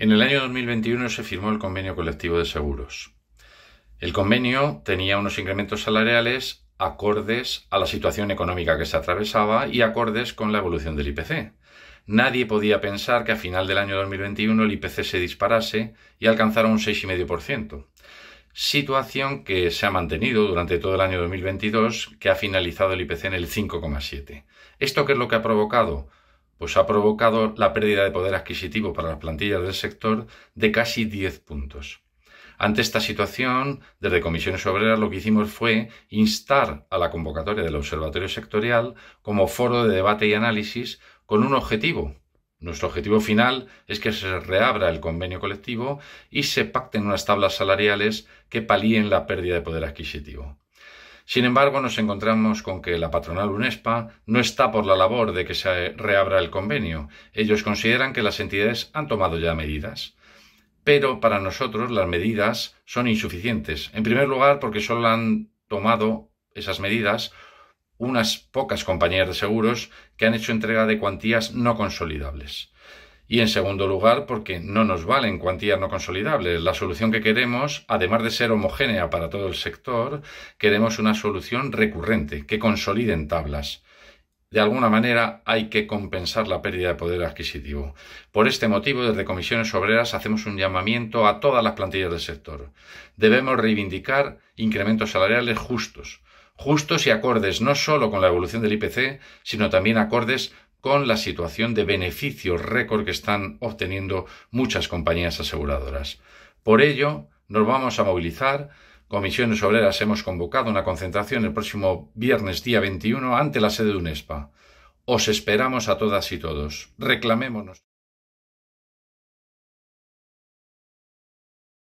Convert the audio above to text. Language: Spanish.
En el año 2021 se firmó el convenio colectivo de seguros. El convenio tenía unos incrementos salariales acordes a la situación económica que se atravesaba y acordes con la evolución del IPC. Nadie podía pensar que a final del año 2021 el IPC se disparase y alcanzara un 6,5%, situación que se ha mantenido durante todo el año 2022, que ha finalizado el IPC en el 5,7%. ¿Esto qué es lo que ha provocado? pues ha provocado la pérdida de poder adquisitivo para las plantillas del sector de casi 10 puntos. Ante esta situación, desde Comisiones Obreras lo que hicimos fue instar a la convocatoria del Observatorio Sectorial como foro de debate y análisis con un objetivo. Nuestro objetivo final es que se reabra el convenio colectivo y se pacten unas tablas salariales que palíen la pérdida de poder adquisitivo. Sin embargo, nos encontramos con que la patronal UNESPA no está por la labor de que se reabra el convenio. Ellos consideran que las entidades han tomado ya medidas. Pero para nosotros las medidas son insuficientes. En primer lugar, porque solo han tomado esas medidas unas pocas compañías de seguros que han hecho entrega de cuantías no consolidables. Y en segundo lugar, porque no nos valen cuantías no consolidables. La solución que queremos, además de ser homogénea para todo el sector, queremos una solución recurrente, que consolide en tablas. De alguna manera hay que compensar la pérdida de poder adquisitivo. Por este motivo, desde Comisiones Obreras hacemos un llamamiento a todas las plantillas del sector. Debemos reivindicar incrementos salariales justos, justos y acordes no solo con la evolución del IPC, sino también acordes con la situación de beneficios récord que están obteniendo muchas compañías aseguradoras. Por ello, nos vamos a movilizar. Comisiones Obreras hemos convocado una concentración el próximo viernes día 21 ante la sede de UNESPA. Os esperamos a todas y todos. Reclamémonos.